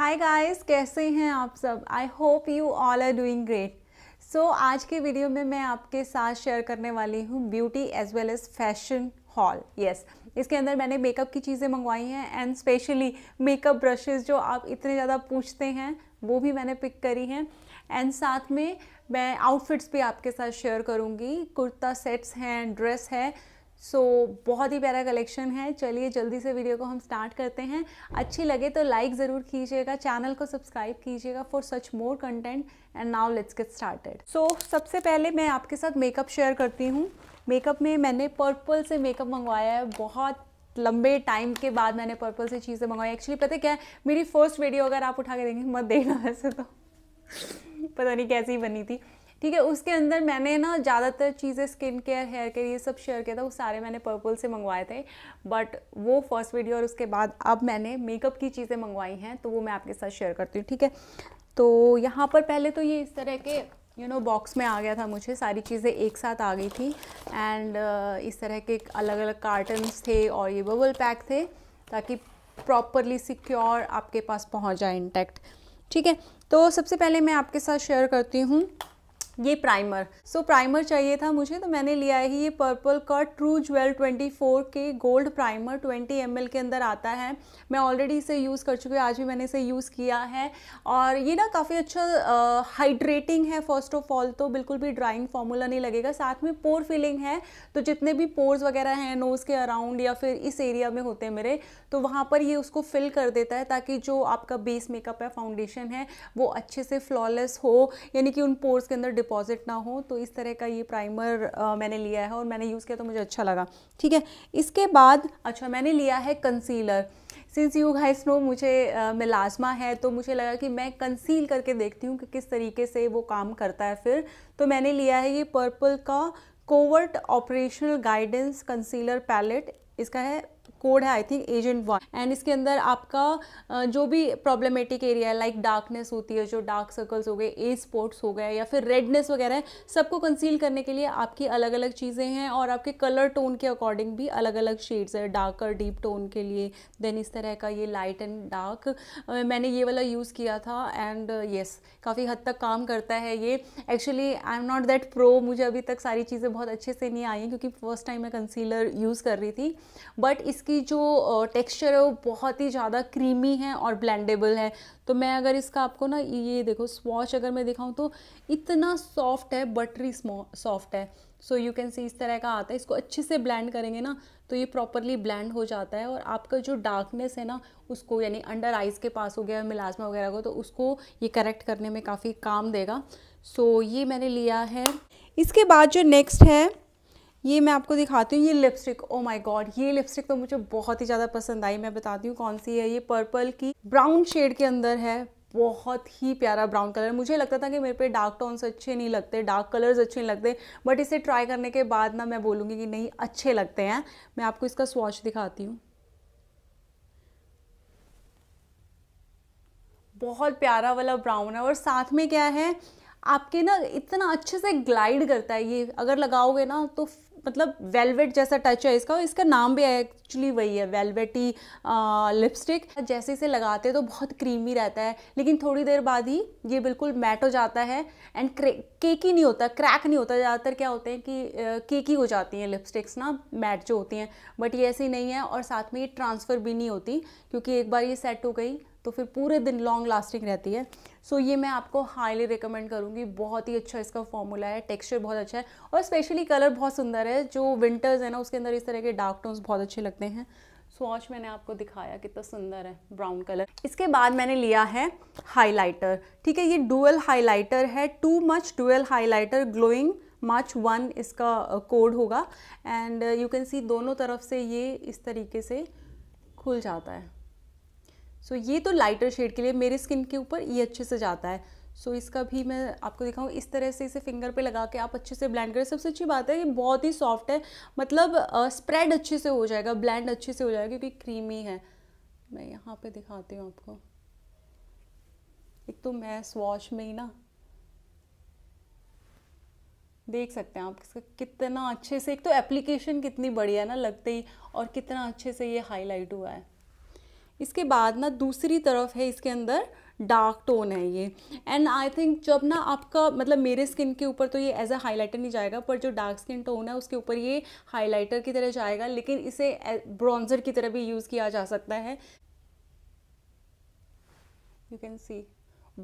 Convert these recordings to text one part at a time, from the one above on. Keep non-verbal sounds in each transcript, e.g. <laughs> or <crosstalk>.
hi guys कैसे हैं आप सब I hope you all are doing great so आज के वीडियो में मैं आपके साथ शेयर करने वाली हूँ beauty as well as fashion haul yes इसके अंदर मैंने मेकअप की चीज़ें मंगवाई हैं एंड स्पेशली मेकअप ब्रशेज़ जो आप इतने ज़्यादा पूछते हैं वो भी मैंने पिक करी हैं एंड साथ में मैं आउटफिट्स भी आपके साथ शेयर करूँगी कुर्ता सेट्स हैं ड्रेस है सो so, बहुत ही प्यारा कलेक्शन है चलिए जल्दी से वीडियो को हम स्टार्ट करते हैं अच्छी लगे तो लाइक ज़रूर कीजिएगा चैनल को सब्सक्राइब कीजिएगा for such more content and now let's get started so सबसे पहले मैं आपके साथ मेकअप शेयर करती हूँ मेकअप में मैंने पर्पल से मेकअप मंगवाया है बहुत लंबे टाइम के बाद मैंने पर्पल से चीज़ें मंगवाई एक्चुअली पता क्या है मेरी फर्स्ट वीडियो अगर आप उठा के देंगे मत देखना वैसे तो पता नहीं कैसी बनी थी ठीक है उसके अंदर मैंने ना ज़्यादातर चीज़ें स्किन केयर हेयर केयर ये सब शेयर किया था वो सारे मैंने पर्पल से मंगवाए थे बट वो फर्स्ट वीडियो और उसके बाद अब मैंने मेकअप की चीज़ें मंगवाई हैं तो वो मैं आपके साथ शेयर करती हूँ ठीक है तो यहाँ पर पहले तो ये इस तरह के यू नो बॉक्स में आ गया था मुझे सारी चीज़ें एक साथ आ गई थी एंड uh, इस तरह के अलग अलग कार्टन्स थे और ये बबल पैक थे ताकि प्रॉपरली सिक्योर आपके पास पहुँच जाए इंटैक्ट ठीक है तो सबसे पहले मैं आपके साथ शेयर करती हूँ ये प्राइमर सो so, प्राइमर चाहिए था मुझे तो मैंने लिया है ये पर्पल का ट्रू ज्वेल 24 के गोल्ड प्राइमर 20 एम के अंदर आता है मैं ऑलरेडी इसे यूज़ कर चुकी हूँ आज भी मैंने इसे यूज़ किया है और ये ना काफ़ी अच्छा हाइड्रेटिंग है फर्स्ट ऑफ ऑल तो बिल्कुल भी ड्राइंग फॉर्मूला नहीं लगेगा साथ में पोर फिलिंग है तो जितने भी पोर्स वगैरह हैं नोज़ के अराउंड या फिर इस एरिया में होते हैं मेरे तो वहाँ पर ये उसको फिल कर देता है ताकि जो आपका बेस मेकअप है फाउंडेशन है वो अच्छे से फ्लॉलेस हो यानी कि उन पोर्स के अंदर डिपॉजिट ना हो तो इस तरह का ये प्राइमर आ, मैंने लिया है और मैंने यूज़ किया तो मुझे अच्छा लगा ठीक है इसके बाद अच्छा मैंने लिया है concealer since you hi know मुझे मिलाजमा है तो मुझे लगा कि मैं कंसील करके देखती हूँ कि किस तरीके से वो काम करता है फिर तो मैंने लिया है ये पर्पल का covert operational guidance concealer palette इसका है कोड है I think agent one and इसके अंदर आपका जो भी प्रॉब्लमेटिक एरिया है लाइक डार्कनेस होती है जो डार्क सर्कल्स हो गए ए स्पॉट्स हो गए या फिर रेडनेस वगैरह है सबको कंसील करने के लिए आपकी अलग अलग चीज़ें हैं और आपके कलर टोन के अकॉर्डिंग भी अलग अलग शेड्स है डार्कर डीप टोन के लिए देन इस तरह का ये लाइट एंड डार्क मैंने ये वाला यूज़ किया था एंड येस काफ़ी हद तक काम करता है ये actually I am not that pro मुझे अभी तक सारी चीज़ें बहुत अच्छे से नहीं आई हैं क्योंकि फर्स्ट टाइम मैं कंसीलर यूज़ कर रही थी बट इसके इसकी जो टेक्सचर है वो बहुत ही ज़्यादा क्रीमी है और ब्लेंडेबल है तो मैं अगर इसका आपको ना ये देखो स्वॉच अगर मैं दिखाऊँ तो इतना सॉफ्ट है बटरी सॉफ्ट है सो यू कैन सी इस तरह का आता है इसको अच्छे से ब्लेंड करेंगे ना तो ये प्रॉपरली ब्लेंड हो जाता है और आपका जो डार्कनेस है ना उसको यानी अंडर आइज़ के पास हो गया मिलाजमा वगैरह को तो उसको ये करेक्ट करने में काफ़ी काम देगा सो so, ये मैंने लिया है इसके बाद जो नेक्स्ट है ये मैं आपको दिखाती हूँ ये लिपस्टिक ओ माय गॉड ये लिपस्टिक तो मुझे बहुत ही ज़्यादा पसंद आई मैं बताती हूँ कौन सी है ये पर्पल की ब्राउन शेड के अंदर है बहुत ही प्यारा ब्राउन कलर मुझे लगता था कि मेरे पे डार्क टोन्स अच्छे नहीं लगते डार्क कलर्स अच्छे नहीं लगते बट इसे ट्राई करने के बाद ना मैं बोलूँगी कि नहीं अच्छे लगते हैं मैं आपको इसका स्वॉच दिखाती हूँ बहुत प्यारा वाला ब्राउन है और साथ में क्या है आपके ना इतना अच्छे से ग्लाइड करता है ये अगर लगाओगे ना तो मतलब वेलवेट जैसा टच है इसका और इसका नाम भी एक्चुअली वही है वेलवेटी लिपस्टिक जैसे इसे लगाते हैं तो बहुत क्रीमी रहता है लेकिन थोड़ी देर बाद ही ये बिल्कुल मैट हो जाता है एंड केक ही नहीं होता क्रैक नहीं होता ज़्यादातर क्या होते हैं कि केक ही हो जाती हैं लिपस्टिक्स ना मैट जो होती हैं बट ये ऐसी नहीं है और साथ में ये ट्रांसफ़र भी नहीं होती क्योंकि एक बार ये सेट हो गई तो फिर पूरे दिन लॉन्ग लास्टिंग रहती है सो so, ये मैं आपको हाईली रिकमेंड करूँगी बहुत ही अच्छा इसका फॉर्मूला है टेक्सचर बहुत अच्छा है और स्पेशली कलर बहुत सुंदर है जो विंटर्स है ना उसके अंदर इस तरह के डार्क टोन्स बहुत अच्छे लगते हैं स्वॉच मैंने आपको दिखाया कितना तो सुंदर है ब्राउन कलर इसके बाद मैंने लिया है हाइलाइटर ठीक है ये डुअल हाइलाइटर है too much dual highlighter glowing much one इसका कोड होगा एंड यू कैन सी दोनों तरफ से ये इस तरीके से खुल जाता है सो so, ये तो लाइटर शेड के लिए मेरे स्किन के ऊपर ये अच्छे से जाता है सो so, इसका भी मैं आपको दिखाऊँ इस तरह से इसे फिंगर पे लगा के आप अच्छे से ब्लेंड करें सबसे अच्छी बात है ये बहुत ही सॉफ्ट है मतलब स्प्रेड अच्छे से हो जाएगा ब्लेंड अच्छे से हो जाएगा क्योंकि क्रीमी है मैं यहाँ पे दिखाती हूँ आपको एक तो मैं स्वॉश में ही ना देख सकते हैं आप इसका कितना अच्छे से एक तो एप्लीकेशन कितनी बढ़िया ना लगते ही और कितना अच्छे से ये हाईलाइट हुआ है इसके बाद ना दूसरी तरफ है इसके अंदर डार्क टोन है ये एंड आई थिंक जब ना आपका मतलब मेरे स्किन के ऊपर तो ये एज अ हाईलाइटर नहीं जाएगा पर जो डार्क स्किन टोन है उसके ऊपर ये हाईलाइटर की तरह जाएगा लेकिन इसे ब्रॉन्जर की तरह भी यूज़ किया जा सकता है यू कैन सी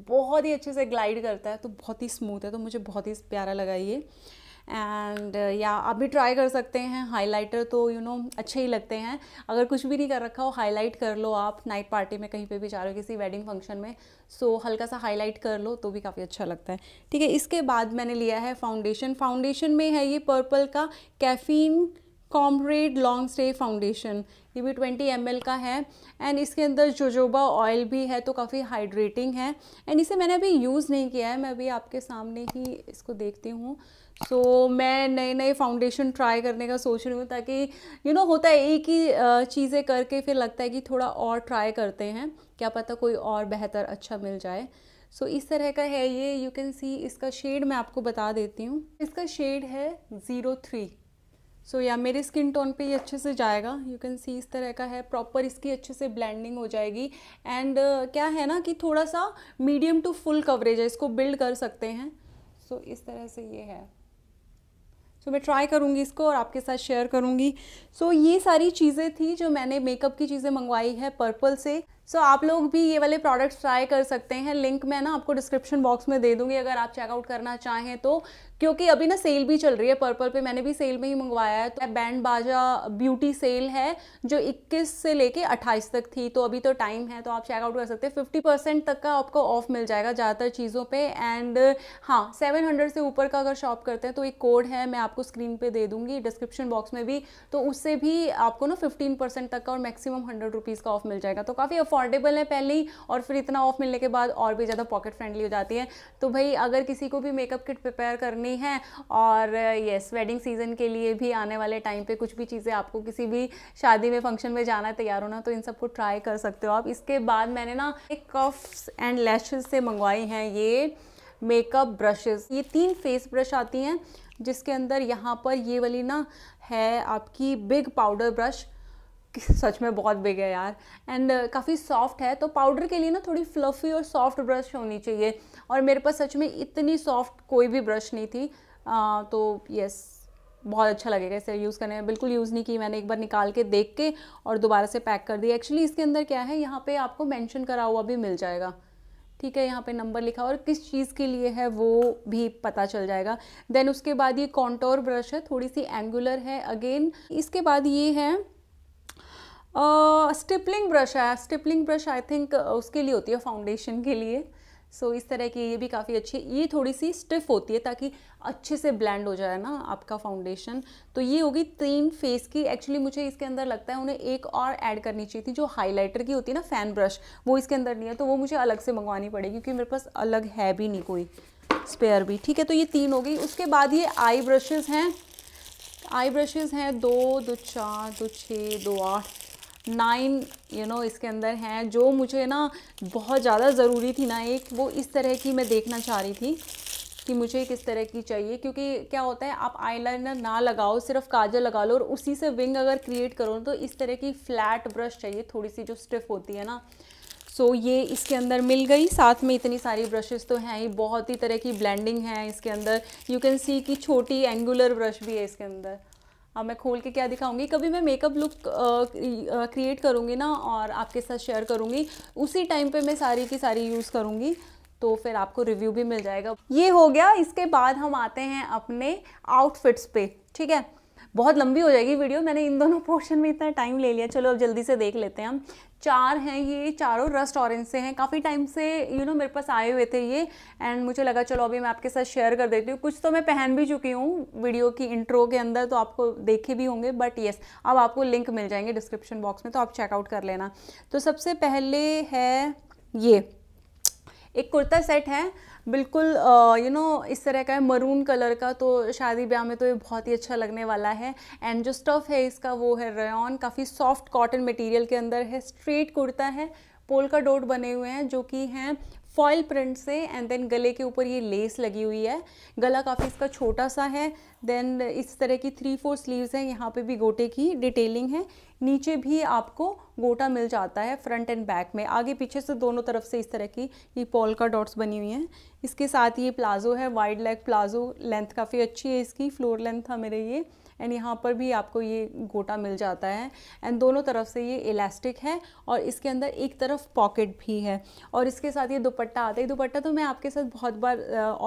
बहुत ही अच्छे से ग्लाइड करता है तो बहुत ही स्मूथ है तो मुझे बहुत ही प्यारा लगा ये एंड uh, या आप भी ट्राई कर सकते हैं हाइलाइटर तो यू you नो know, अच्छे ही लगते हैं अगर कुछ भी नहीं कर रखा हो हाईलाइट कर लो आप नाइट पार्टी में कहीं पे भी जा रहे हो किसी वेडिंग फंक्शन में सो so, हल्का सा हाईलाइट कर लो तो भी काफ़ी अच्छा लगता है ठीक है इसके बाद मैंने लिया है फाउंडेशन फाउंडेशन में है ये पर्पल का caffeine comrade long stay foundation ये भी ट्वेंटी एम का है एंड इसके अंदर जोजोबा ऑयल भी है तो काफ़ी हाइड्रेटिंग है एंड इसे मैंने अभी यूज़ नहीं किया है मैं अभी आपके सामने ही इसको देखती हूँ सो so, मैं नए नए फाउंडेशन ट्राई करने का सोच रही हूँ ताकि यू you नो know, होता है एक ही चीज़ें करके फिर लगता है कि थोड़ा और ट्राई करते हैं क्या पता कोई और बेहतर अच्छा मिल जाए सो so, इस तरह का है ये यू कैन सी इसका शेड मैं आपको बता देती हूँ इसका शेड है ज़ीरो थ्री सो या मेरे स्किन टोन पे ये अच्छे से जाएगा यू कैन सी इस तरह का है प्रॉपर इसकी अच्छे से ब्लेंडिंग हो जाएगी एंड uh, क्या है ना कि थोड़ा सा मीडियम टू फुल कवरेज है इसको बिल्ड कर सकते हैं सो so, इस तरह से ये है सो मैं ट्राई करूँगी इसको और आपके साथ शेयर करूँगी सो so, ये सारी चीज़ें थी जो मैंने मेकअप की चीज़ें मंगवाई है पर्पल से सो so, आप लोग भी ये वाले प्रोडक्ट्स ट्राई कर सकते हैं लिंक मैं ना आपको डिस्क्रिप्शन बॉक्स में दे दूंगी अगर आप चेकआउट करना चाहें तो क्योंकि अभी ना सेल भी चल रही है पर्पल पे मैंने भी सेल में ही मंगवाया है तो बैंड बाजा ब्यूटी सेल है जो 21 से लेके 28 तक थी तो अभी तो टाइम है तो आप चेकआउट कर सकते हैं फिफ्टी परसेंट तक का आपको ऑफ मिल जाएगा ज़्यादातर चीज़ों पे एंड हाँ हंड्रेड से ऊपर का अगर शॉप करते हैं तो एक कोड है मैं आपको स्क्रीन पर दे दूँगी डिस्क्रिप्शन बॉक्स में भी तो उससे भी आपको ना फिफ्टीन तक का और मैक्सिमम हंड्रेड रुपीज़ का ऑफ मिल जाएगा तो काफ़ी अफोर्ड अफोर्डेबल है पहले ही और फिर इतना ऑफ मिलने के बाद और भी ज़्यादा पॉकेट फ्रेंडली हो जाती है तो भाई अगर किसी को भी मेकअप किट प्रिपेयर करनी है और येस वेडिंग सीजन के लिए भी आने वाले टाइम पर कुछ भी चीज़ें आपको किसी भी शादी में फंक्शन में जाना है तैयार होना तो इन सबको ट्राई कर सकते हो आप इसके बाद मैंने ना एक कफ्स एंड लैशेज से मंगवाई हैं ये मेकअप ब्रशेस ये तीन फेस ब्रश आती हैं जिसके अंदर यहाँ पर ये वाली ना है आपकी बिग पाउडर ब्रश सच में बहुत बिग है यार एंड uh, काफ़ी सॉफ्ट है तो पाउडर के लिए ना थोड़ी फ्लफ़ी और सॉफ्ट ब्रश होनी चाहिए और मेरे पास सच में इतनी सॉफ्ट कोई भी ब्रश नहीं थी uh, तो यस बहुत अच्छा लगेगा इसे यूज़ करने में बिल्कुल यूज़ नहीं की मैंने एक बार निकाल के देख के और दोबारा से पैक कर दिया एक्चुअली इसके अंदर क्या है यहाँ पर आपको मैंशन करा हुआ भी मिल जाएगा ठीक है यहाँ पे नंबर लिखा और किस चीज़ के लिए है वो भी पता चल जाएगा देन उसके बाद ये कॉन्टोर ब्रश है थोड़ी सी एंगुलर है अगेन इसके बाद ये है स्टिपलिंग ब्रश है स्टिपलिंग ब्रश आई थिंक उसके लिए होती है फाउंडेशन के लिए सो so, इस तरह की ये भी काफ़ी अच्छी ये थोड़ी सी स्टिफ होती है ताकि अच्छे से ब्लेंड हो जाए ना आपका फाउंडेशन तो ये होगी तीन फेस की एक्चुअली मुझे इसके अंदर लगता है उन्हें एक और ऐड करनी चाहिए थी जो हाइलाइटर की होती है ना फ़ैन ब्रश वो इसके अंदर नहीं है तो वो मुझे अलग से मंगवानी पड़ेगी क्योंकि मेरे पास अलग है भी नहीं कोई स्पेयर भी ठीक है तो ये तीन हो गई उसके बाद ये आई ब्रशेज़ हैं आई ब्रशेज़ हैं दो दो चार दो छः दो आठ नाइन यू नो इसके अंदर हैं जो मुझे ना बहुत ज़्यादा ज़रूरी थी ना एक वो इस तरह की मैं देखना चाह रही थी कि मुझे किस तरह की चाहिए क्योंकि क्या होता है आप आईलाइनर ना लगाओ सिर्फ काजल लगा लो और उसी से विंग अगर क्रिएट करो तो इस तरह की फ्लैट ब्रश चाहिए थोड़ी सी जो स्टिफ होती है ना सो so, ये इसके अंदर मिल गई साथ में इतनी सारी ब्रशेस तो हैं ही बहुत ही तरह की ब्लेंडिंग है इसके अंदर यू कैन सी कि छोटी एंगुलर ब्रश भी है इसके अंदर अब मैं खोल के क्या दिखाऊंगी कभी मैं मेकअप लुक क्रिएट करूँगी ना और आपके साथ शेयर करूँगी उसी टाइम पर मैं सारी की सारी यूज़ करूँगी तो फिर आपको रिव्यू भी मिल जाएगा ये हो गया इसके बाद हम आते हैं अपने आउटफिट्स पे ठीक है बहुत लंबी हो जाएगी वीडियो मैंने इन दोनों पोर्शन में इतना टाइम ले लिया चलो अब जल्दी से देख लेते हैं हम चार हैं ये चारों रस्ट ऑरेंज से हैं काफ़ी टाइम से यू you नो know, मेरे पास आए हुए थे ये एंड मुझे लगा चलो अभी मैं आपके साथ शेयर कर देती हूँ कुछ तो मैं पहन भी चुकी हूँ वीडियो की इंट्रो के अंदर तो आपको देखे भी होंगे बट येस अब आपको लिंक मिल जाएंगे डिस्क्रिप्शन बॉक्स में तो आप चेकआउट कर लेना तो सबसे पहले है ये एक कुर्ता सेट है बिल्कुल यू नो इस तरह का है मरून कलर का तो शादी ब्याह में तो ये बहुत ही अच्छा लगने वाला है एंड जो स्टफ़ है इसका वो है रेन काफ़ी सॉफ्ट कॉटन मटेरियल के अंदर है स्ट्रेट कुर्ता है पोल का डोट बने हुए हैं जो कि हैं फॉयल प्रिंट से एंड देन गले के ऊपर ये लेस लगी हुई है गला काफ़ी इसका छोटा सा है देन इस तरह की थ्री फोर स्लीव्स हैं यहाँ पे भी गोटे की डिटेलिंग है नीचे भी आपको गोटा मिल जाता है फ्रंट एंड बैक में आगे पीछे से दोनों तरफ से इस तरह की ये पॉल का डॉट्स बनी हुई हैं इसके साथ ये प्लाजो है वाइड लेग प्लाजो लेंथ काफ़ी अच्छी है इसकी फ्लोर लेंथ था मेरे ये एंड यहाँ पर भी आपको ये गोटा मिल जाता है एंड दोनों तरफ से ये इलास्टिक है और इसके अंदर एक तरफ पॉकेट भी है और इसके साथ ये दुपट्टा आता है दुपट्टा तो मैं आपके साथ बहुत बार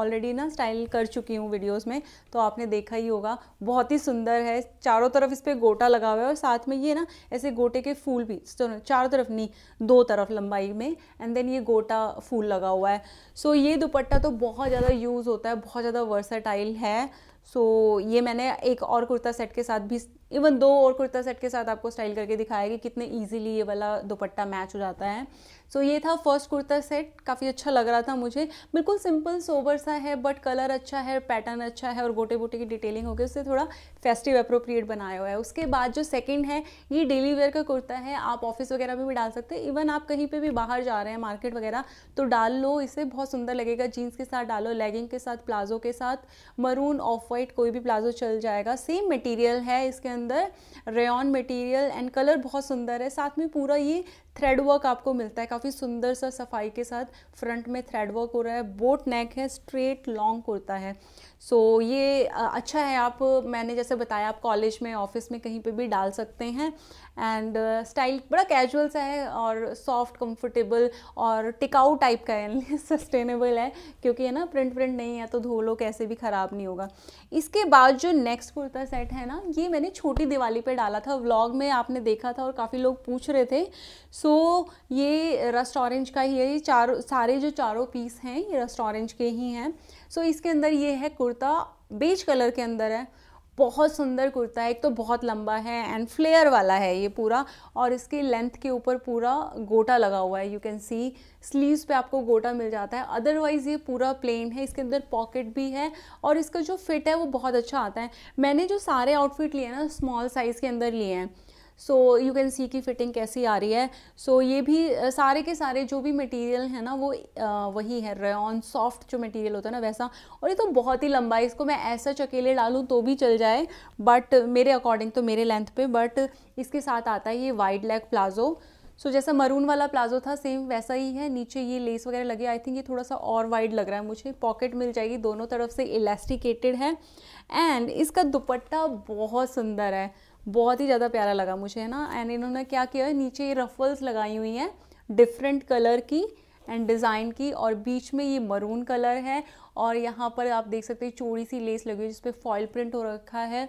ऑलरेडी ना स्टाइल कर चुकी हूँ वीडियोज़ में तो आपने देखा ही होगा बहुत ही सुंदर है चारों तरफ इस पर गोटा लगा हुआ है और साथ में ये ना ऐसे गोटे के फूल भी चारों तरफ नहीं दो तरफ लंबाई में एंड देन ये गोटा फूल लगा हुआ है सो so, ये दुपट्टा तो बहुत ज़्यादा यूज़ होता है बहुत ज़्यादा वर्साटाइल है सो so, ये मैंने एक और कुर्ता सेट के साथ भी इवन दो और कुर्ता सेट के साथ आपको स्टाइल करके दिखाया कि कितने ईजिली ये वाला दुपट्टा मैच हो जाता है सो so, ये था फर्स्ट कुर्ता सेट काफ़ी अच्छा लग रहा था मुझे बिल्कुल सिंपल सोबर सा है बट कलर अच्छा है पैटर्न अच्छा है और गोटे बोटे की डिटेलिंग होगी उससे थोड़ा फेस्टिव अप्रोप्रिएट बनाया हुआ है उसके बाद जो सेकंड है ये डेली वेयर का कुर्ता है आप ऑफिस वगैरह में भी डाल सकते हैं इवन आप कहीं पर भी बाहर जा रहे हैं मार्केट वगैरह तो डाल लो इसे बहुत सुंदर लगेगा जीन्स के साथ डालो लेगिंग के साथ प्लाजो के साथ मरून ऑफ वाइट कोई भी प्लाजो चल जाएगा सेम मटीरियल है इसके अंदर रेन मटेरियल एंड कलर बहुत सुंदर है साथ में पूरा ये थ्रेड वर्क आपको मिलता है काफ़ी सुंदर सा सफाई के साथ फ्रंट में थ्रेड वर्क हो रहा है बोट नेक है स्ट्रेट लॉन्ग कुर्ता है सो so, ये अच्छा है आप मैंने जैसे बताया आप कॉलेज में ऑफिस में कहीं पे भी डाल सकते हैं एंड स्टाइल uh, बड़ा कैजुअल सा है और सॉफ्ट कंफर्टेबल और टिकाऊ टाइप का है सस्टेनेबल <laughs> है क्योंकि है ना प्रिंट प्रिंट नहीं है तो धो लो कैसे भी ख़राब नहीं होगा इसके बाद जो नेक्स्ट कुर्ता सेट है ना ये मैंने छोटी दिवाली पर डाला था व्लॉग में आपने देखा था और काफ़ी लोग पूछ रहे थे सो तो ये रस्ट ऑरेंज का ही है ये चारों सारे जो चारों पीस हैं ये रस्ट ऑरेंज के ही हैं सो इसके अंदर ये है कुर्ता बेज कलर के अंदर है बहुत सुंदर कुर्ता है एक तो बहुत लंबा है एंड फ्लेयर वाला है ये पूरा और इसके लेंथ के ऊपर पूरा गोटा लगा हुआ है यू कैन सी स्लीव्स पे आपको गोटा मिल जाता है अदरवाइज़ ये पूरा प्लेन है इसके अंदर पॉकेट भी है और इसका जो फिट है वो बहुत अच्छा आता है मैंने जो सारे आउटफिट लिए ना स्मॉल साइज़ के अंदर लिए हैं सो यू कैन सी की फिटिंग कैसी आ रही है सो so, ये भी सारे के सारे जो भी मटेरियल है ना वो आ, वही है रेन सॉफ्ट जो मटेरियल होता है ना वैसा और ये तो बहुत ही लंबा है इसको मैं ऐसा चकेले डालूँ तो भी चल जाए बट मेरे अकॉर्डिंग तो मेरे लेंथ पे बट इसके साथ आता है ये wide leg palazzo so so, जैसा मरून वाला प्लाजो था सेम वैसा ही है नीचे ये लेस वगैरह लगे आई थिंक ये थोड़ा सा और वाइड लग रहा है मुझे पॉकेट मिल जाएगी दोनों तरफ से इलास्टिकेटेड है एंड इसका दुपट्टा बहुत सुंदर है बहुत ही ज़्यादा प्यारा लगा मुझे है ना एंड इन्होंने क्या किया है नीचे ये रफल्स लगाई हुई हैं डिफरेंट कलर की एंड डिज़ाइन की और बीच में ये मरून कलर है और यहाँ पर आप देख सकते हैं चोरी सी लेस लगी हुई जिस पर फॉयल प्रिंट हो रखा है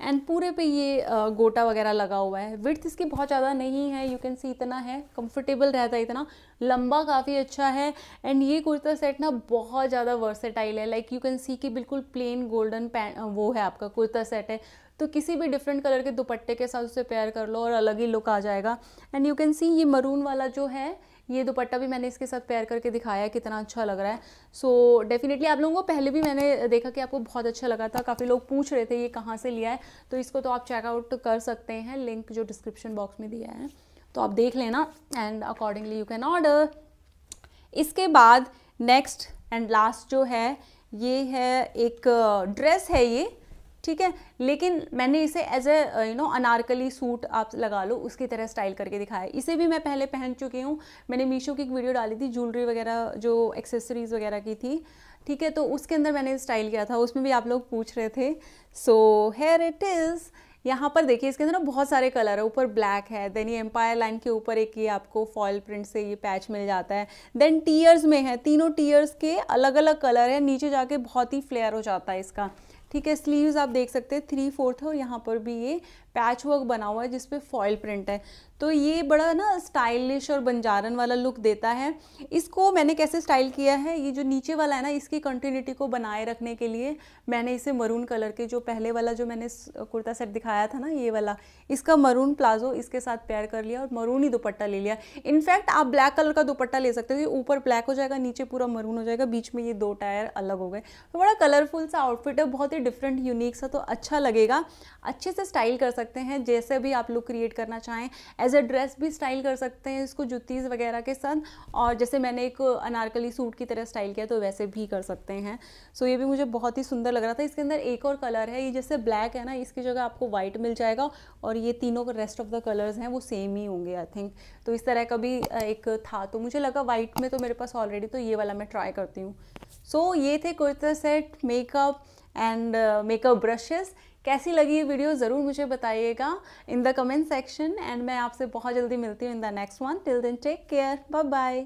एंड पूरे पे ये गोटा वगैरह लगा हुआ है विर्थ इसकी बहुत ज़्यादा नहीं है यू कैन सी इतना है कंफर्टेबल रहता है इतना लंबा काफ़ी अच्छा है एंड ये कुर्ता सेट ना बहुत ज़्यादा वर्सेटाइल है लाइक यू कैन सी कि बिल्कुल प्लेन गोल्डन पैन वो है आपका कुर्ता सेट है तो किसी भी डिफरेंट कलर के दुपट्टे के साथ उसे पेयर कर लो और अलग ही लुक आ जाएगा एंड यू कैन सी ये मरून वाला जो है ये दुपट्टा भी मैंने इसके साथ पेयर करके दिखाया है कितना अच्छा लग रहा है सो so, डेफिनेटली आप लोगों को पहले भी मैंने देखा कि आपको बहुत अच्छा लगा था काफ़ी लोग पूछ रहे थे ये कहाँ से लिया है तो इसको तो आप चेकआउट कर सकते हैं लिंक जो डिस्क्रिप्शन बॉक्स में दिया है तो आप देख लेना and accordingly you can order इसके बाद नेक्स्ट एंड लास्ट जो है ये है एक ड्रेस है ये ठीक है लेकिन मैंने इसे as a you know anarkali suit आप लगा लो उसकी तरह स्टाइल करके दिखाया इसे भी मैं पहले पहन चुकी हूँ मैंने मीशो की एक वीडियो डाली थी ज्वेलरी वगैरह जो एक्सेसरीज़ वगैरह की थी ठीक है तो उसके अंदर मैंने स्टाइल किया था उसमें भी आप लोग पूछ रहे थे सो हेयर इट इज़ यहाँ पर देखिए इसके अंदर ना बहुत सारे कलर है ऊपर ब्लैक है देन ये एम्पायर लाइन के ऊपर एक ये आपको फॉयल प्रिंट से ये पैच मिल जाता है देन टीयर्स में है तीनों टीयर्स के अलग अलग कलर है नीचे जाके बहुत ही फ्लेयर हो जाता है इसका ठीक है स्लीव्स आप देख सकते हैं थ्री फोर्थ है और यहाँ पर भी ये पैच वर्क बना हुआ है जिसपे फॉयल प्रिंट है तो ये बड़ा ना स्टाइलिश और बंजारन वाला लुक देता है इसको मैंने कैसे स्टाइल किया है ये जो नीचे वाला है ना इसकी कंटिन्यूटी को बनाए रखने के लिए मैंने इसे मरून कलर के जो पहले वाला जो मैंने कुर्ता सेट दिखाया था ना ये वाला इसका मरून प्लाजो इसके साथ पेयर कर लिया और मरून ही दुपट्टा ले लिया इनफैक्ट आप ब्लैक कलर का दुपट्टा ले सकते हो ऊपर ब्लैक हो जाएगा नीचे पूरा मरून हो जाएगा बीच में ये दो टायर अलग हो गए तो बड़ा कलरफुल सा आउटफिट है बहुत ही डिफरेंट यूनिक सा तो अच्छा लगेगा अच्छे से स्टाइल कर सकते सकते हैं जैसे भी आप लुक क्रिएट करना चाहें एज अ ड्रेस भी स्टाइल कर सकते हैं इसको जुत्तीज़ वगैरह के साथ और जैसे मैंने एक अनारकली सूट की तरह स्टाइल किया तो वैसे भी कर सकते हैं सो so, ये भी मुझे बहुत ही सुंदर लग रहा था इसके अंदर एक और कलर है ये जैसे ब्लैक है ना इसकी जगह आपको वाइट मिल जाएगा और ये तीनों रेस्ट ऑफ द कलर्स हैं वो सेम ही होंगे आई थिंक तो इस तरह का भी एक था तो मुझे लगा वाइट में तो मेरे पास ऑलरेडी तो ये वाला मैं ट्राई करती हूँ सो so, ये थे kurta set makeup and makeup brushes कैसी लगी ये वीडियो ज़रूर मुझे बताइएगा in the comment section and मैं आपसे बहुत जल्दी मिलती हूँ in the next one till then take care bye bye